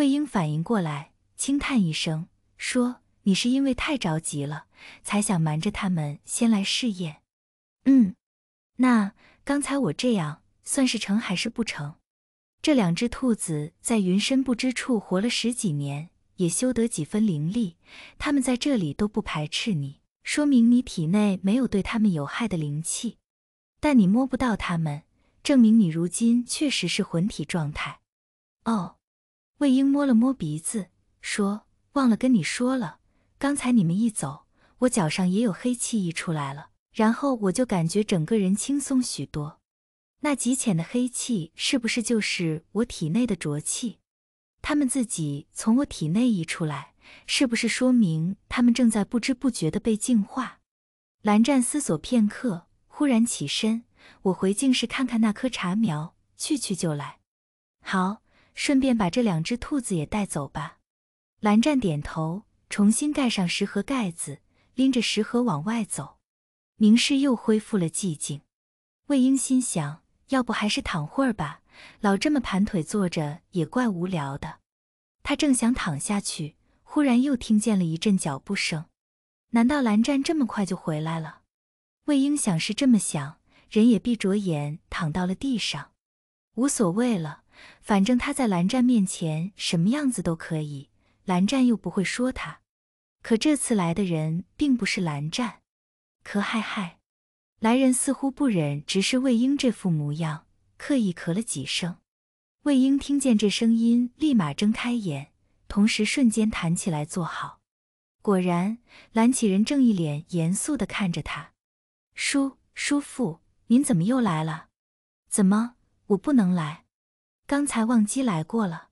魏婴反应过来，轻叹一声，说：“你是因为太着急了，才想瞒着他们先来试验。嗯，那刚才我这样算是成还是不成？”这两只兔子在云深不知处活了十几年，也修得几分灵力。它们在这里都不排斥你，说明你体内没有对它们有害的灵气。但你摸不到它们，证明你如今确实是魂体状态。哦。魏婴摸了摸鼻子，说：“忘了跟你说了，刚才你们一走，我脚上也有黑气溢出来了，然后我就感觉整个人轻松许多。那极浅的黑气，是不是就是我体内的浊气？他们自己从我体内溢出来，是不是说明他们正在不知不觉地被净化？”蓝湛思索片刻，忽然起身：“我回静室看看那棵茶苗，去去就来。”好。顺便把这两只兔子也带走吧。蓝湛点头，重新盖上石盒盖子，拎着石盒往外走。明室又恢复了寂静。魏婴心想：要不还是躺会儿吧，老这么盘腿坐着也怪无聊的。他正想躺下去，忽然又听见了一阵脚步声。难道蓝湛这么快就回来了？魏婴想是这么想，人也闭着眼躺到了地上，无所谓了。反正他在蓝湛面前什么样子都可以，蓝湛又不会说他。可这次来的人并不是蓝湛，咳咳咳，来人似乎不忍直视魏婴这副模样，刻意咳了几声。魏婴听见这声音，立马睁开眼，同时瞬间弹起来坐好。果然，蓝启人正一脸严肃地看着他。叔，叔父，您怎么又来了？怎么，我不能来？刚才忘机来过了，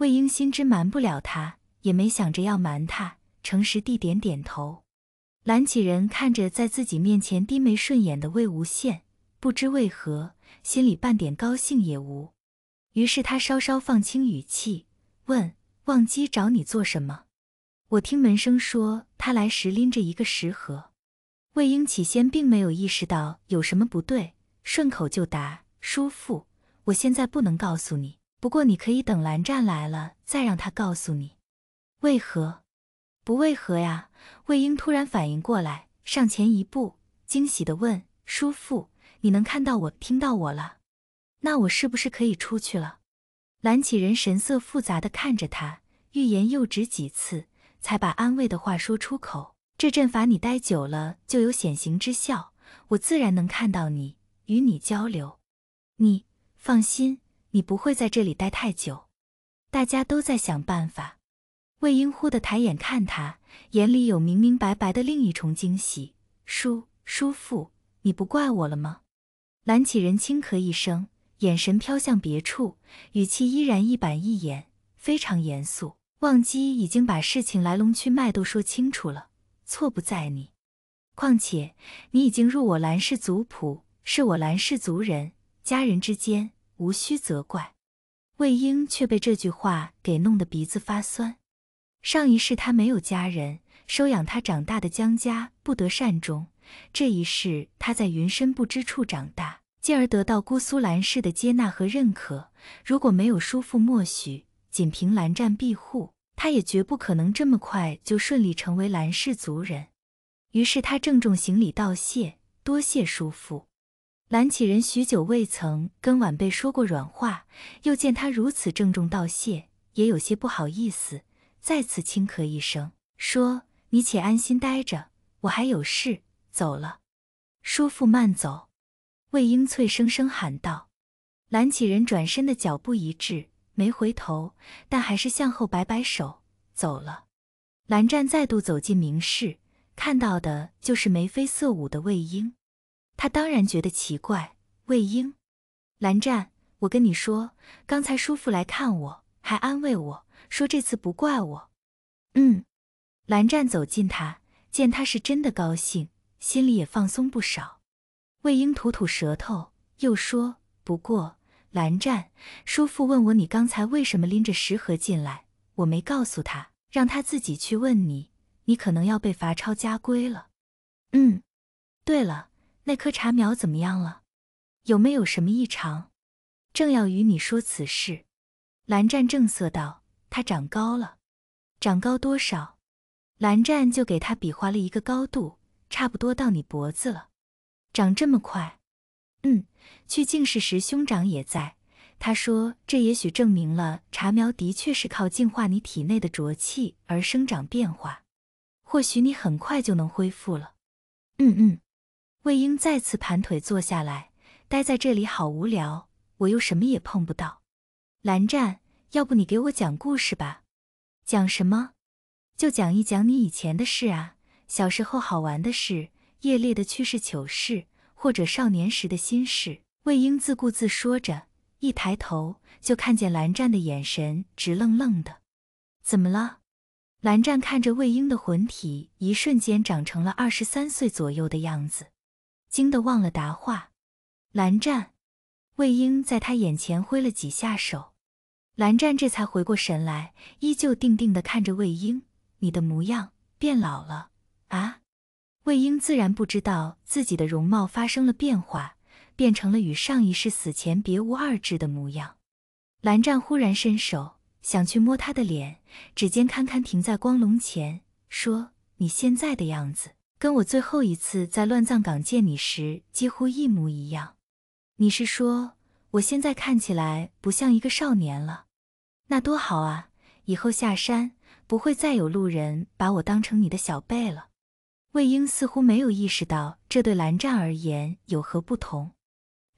魏婴心知瞒不了他，也没想着要瞒他，诚实地点点头。蓝启仁看着在自己面前低眉顺眼的魏无羡，不知为何心里半点高兴也无，于是他稍稍放轻语气问：“忘机找你做什么？”我听门生说，他来时拎着一个食盒。魏婴起先并没有意识到有什么不对，顺口就答：“叔父。”我现在不能告诉你，不过你可以等蓝湛来了再让他告诉你。为何？不为何呀？魏婴突然反应过来，上前一步，惊喜的问：“叔父，你能看到我，听到我了？那我是不是可以出去了？”蓝启仁神色复杂的看着他，欲言又止几次，才把安慰的话说出口：“这阵法你待久了就有显形之效，我自然能看到你，与你交流。你。”放心，你不会在这里待太久。大家都在想办法。魏婴忽地抬眼看他，眼里有明明白白的另一重惊喜。叔，叔父，你不怪我了吗？蓝启仁轻咳一声，眼神飘向别处，语气依然一板一眼，非常严肃。忘机已经把事情来龙去脉都说清楚了，错不在你。况且你已经入我蓝氏族谱，是我蓝氏族人，家人之间。无需责怪，魏婴却被这句话给弄得鼻子发酸。上一世他没有家人，收养他长大的江家不得善终；这一世他在云深不知处长大，进而得到姑苏蓝氏的接纳和认可。如果没有叔父默许，仅凭蓝湛庇护，他也绝不可能这么快就顺利成为蓝氏族人。于是他郑重行礼道谢：“多谢叔父。”蓝启仁许久未曾跟晚辈说过软话，又见他如此郑重道谢，也有些不好意思，再次轻咳一声，说：“你且安心待着，我还有事，走了。”叔父慢走。”魏英翠声声喊道。蓝启仁转身的脚步一滞，没回头，但还是向后摆摆手，走了。蓝湛再度走进明室，看到的就是眉飞色舞的魏婴。他当然觉得奇怪。魏婴，蓝湛，我跟你说，刚才叔父来看我，还安慰我说这次不怪我。嗯，蓝湛走近他，见他是真的高兴，心里也放松不少。魏婴吐吐舌头，又说：“不过，蓝湛，叔父问我你刚才为什么拎着食盒进来，我没告诉他，让他自己去问你。你可能要被罚抄家规了。”嗯，对了。那棵茶苗怎么样了？有没有什么异常？正要与你说此事，蓝湛正色道：“它长高了，长高多少？”蓝湛就给他比划了一个高度，差不多到你脖子了。长这么快？嗯，去净室时，兄长也在。他说：“这也许证明了茶苗的确是靠净化你体内的浊气而生长变化。或许你很快就能恢复了。”嗯嗯。魏婴再次盘腿坐下来，待在这里好无聊，我又什么也碰不到。蓝湛，要不你给我讲故事吧？讲什么？就讲一讲你以前的事啊，小时候好玩的事，业力的趣事、糗事，或者少年时的心事。魏婴自顾自说着，一抬头就看见蓝湛的眼神直愣愣的。怎么了？蓝湛看着魏婴的魂体，一瞬间长成了二十三岁左右的样子。惊得忘了答话。蓝湛，魏婴在他眼前挥了几下手，蓝湛这才回过神来，依旧定定的看着魏婴。你的模样变老了啊？魏婴自然不知道自己的容貌发生了变化，变成了与上一世死前别无二致的模样。蓝湛忽然伸手想去摸他的脸，指尖堪堪停在光龙前，说：“你现在的样子。”跟我最后一次在乱葬岗见你时几乎一模一样。你是说我现在看起来不像一个少年了？那多好啊！以后下山不会再有路人把我当成你的小辈了。魏婴似乎没有意识到这对蓝湛而言有何不同。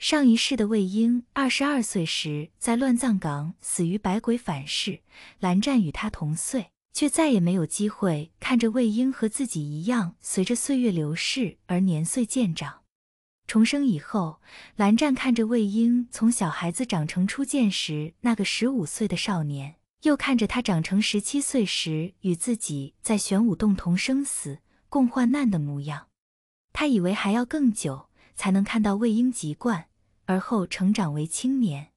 上一世的魏婴二十二岁时在乱葬岗死于百鬼反噬，蓝湛与他同岁。却再也没有机会看着魏婴和自己一样，随着岁月流逝而年岁渐长。重生以后，蓝湛看着魏婴从小孩子长成初见时那个十五岁的少年，又看着他长成十七岁时与自己在玄武洞同生死共患难的模样，他以为还要更久才能看到魏婴籍贯，而后成长为青年。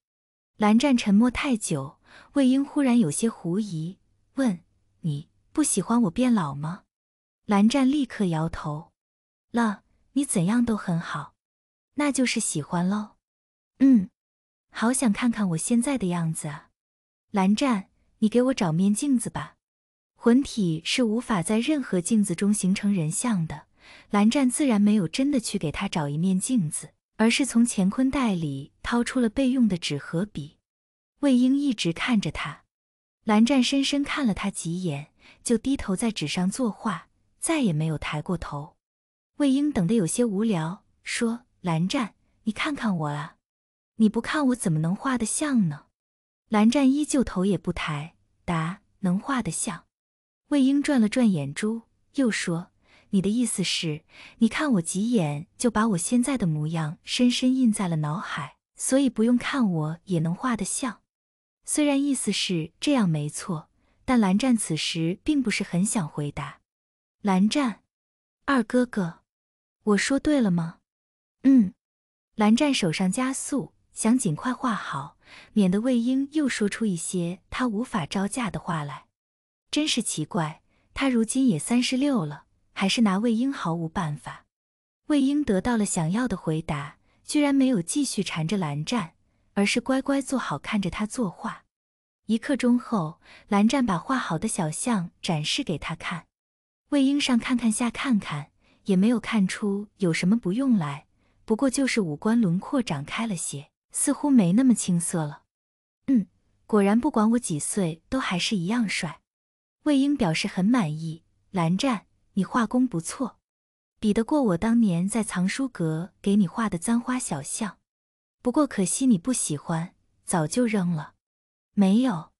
蓝湛沉默太久，魏婴忽然有些狐疑，问。你不喜欢我变老吗？蓝湛立刻摇头。了，你怎样都很好，那就是喜欢喽。嗯，好想看看我现在的样子啊。蓝湛，你给我找面镜子吧。魂体是无法在任何镜子中形成人像的。蓝湛自然没有真的去给他找一面镜子，而是从乾坤袋里掏出了备用的纸和笔。魏婴一直看着他。蓝湛深深看了他几眼，就低头在纸上作画，再也没有抬过头。魏婴等得有些无聊，说：“蓝湛，你看看我啊，你不看我怎么能画得像呢？”蓝湛依旧头也不抬，答：“能画得像。”魏婴转了转眼珠，又说：“你的意思是，你看我几眼，就把我现在的模样深深印在了脑海，所以不用看我也能画得像？”虽然意思是这样没错，但蓝湛此时并不是很想回答。蓝湛，二哥哥，我说对了吗？嗯。蓝湛手上加速，想尽快画好，免得魏婴又说出一些他无法招架的话来。真是奇怪，他如今也三十六了，还是拿魏婴毫无办法。魏婴得到了想要的回答，居然没有继续缠着蓝湛。而是乖乖坐好，看着他作画。一刻钟后，蓝湛把画好的小象展示给他看。魏婴上看看下看看，也没有看出有什么不用来，不过就是五官轮廓长开了些，似乎没那么青涩了。嗯，果然不管我几岁，都还是一样帅。魏婴表示很满意。蓝湛，你画工不错，比得过我当年在藏书阁给你画的簪花小象。不过可惜你不喜欢，早就扔了。没有，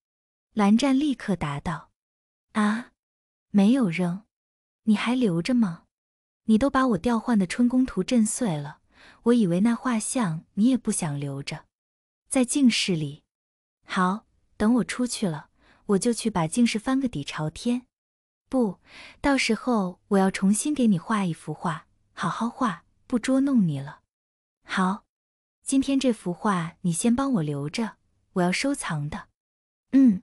蓝湛立刻答道：“啊，没有扔，你还留着吗？你都把我调换的春宫图震碎了，我以为那画像你也不想留着，在净室里。好，等我出去了，我就去把净室翻个底朝天。不，到时候我要重新给你画一幅画，好好画，不捉弄你了。好。”今天这幅画，你先帮我留着，我要收藏的。嗯，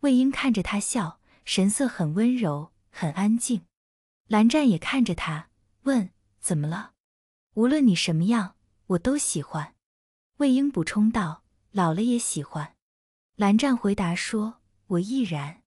魏婴看着他笑，神色很温柔，很安静。蓝湛也看着他，问：“怎么了？”无论你什么样，我都喜欢。”魏婴补充道，“老了也喜欢。”蓝湛回答说：“我亦然。”